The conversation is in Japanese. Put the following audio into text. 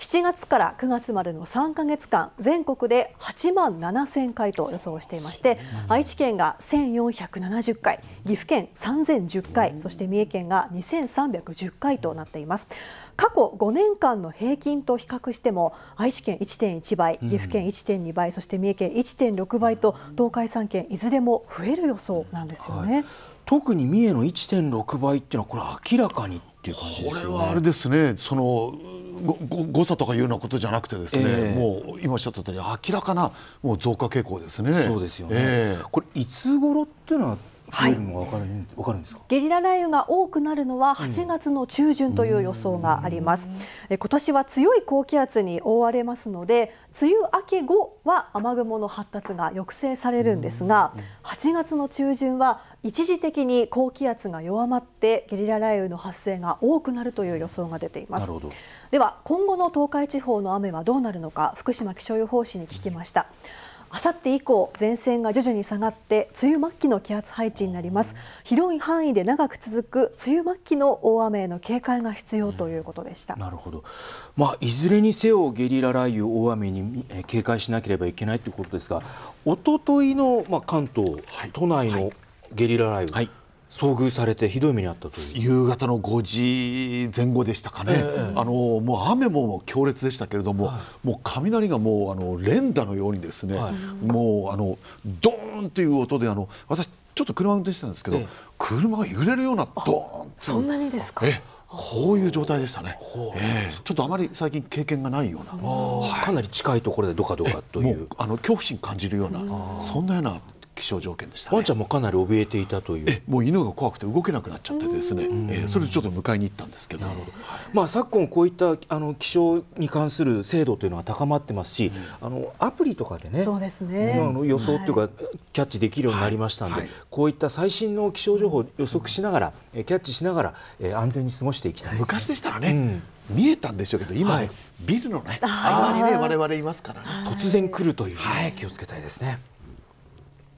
7月から9月までの3か月間全国で8万7000回と予想していまして愛知県が1470回岐阜県3010回そして三重県が2310回となっています過去5年間の平均と比較しても愛知県1.1倍岐阜県1.2倍、そして三重県1.6倍と東海3県いずれも増える予想なんですよね。はい、特に三重の1.6倍っていうのはこれ明らかにっていう感じですよね。これはあれですねそのごご誤差とかいうようなことじゃなくてですね、えー、もう今おっしゃったとおり明らかなもう増加傾向ですね。そうですよね、えー、これいつ頃っていうのははい、わかるわかるんですかゲリラ雷雨が多くなるのは8月の中旬という予想があります、うん、今年は強い高気圧に覆われますので梅雨明け後は雨雲の発達が抑制されるんですが8月の中旬は一時的に高気圧が弱まってゲリラ雷雨の発生が多くなるという予想が出ていますでは今後の東海地方の雨はどうなるのか福島気象予報士に聞きました、うんあさって以降前線が徐々に下がって梅雨末期の気圧配置になります広い範囲で長く続く梅雨末期の大雨への警戒が必要ということでした、うん、なるほどまあいずれにせよゲリラ雷雨大雨に警戒しなければいけないということですが一昨日のまあ関東、都内のゲリラ雷雨、はいはい遭遇されてひどい目にあったという夕方の5時前後でしたかね、えー、あのもう雨も強烈でしたけれども、はい、もう雷がもうあの連打のようにですね、はい、もうあのドーンという音であの私、ちょっと車運転してたんですけど、えー、車が揺れるようなドーンそんなにですか。えこういう状態でしたね、えー、ちょっとあまり最近経験がないような、はい、かなり近いところでどかどかというあの恐怖心感じるようなそんなような気象条件でした、ね、ワンちゃんもかなり怯えていたというもう犬が怖くて動けなくなっちゃってですね、えー、それでちょっと迎えに行ったんですけどまあ、昨今こういったあの気象に関する制度というのは高まってますし、うん、あのアプリとかでねそうですね、うん、あの予想というか、はい、キャッチできるようになりましたんで、はいはい、こういった最新の気象情報を予測しながら、うん、キャッチしながら、えー、安全に過ごしていきたい、ね、昔でしたらね、見えたんでしょうけど今ね、ねビルのね合まりね我々いますからね突然来るという、ね、気をつけたいですね。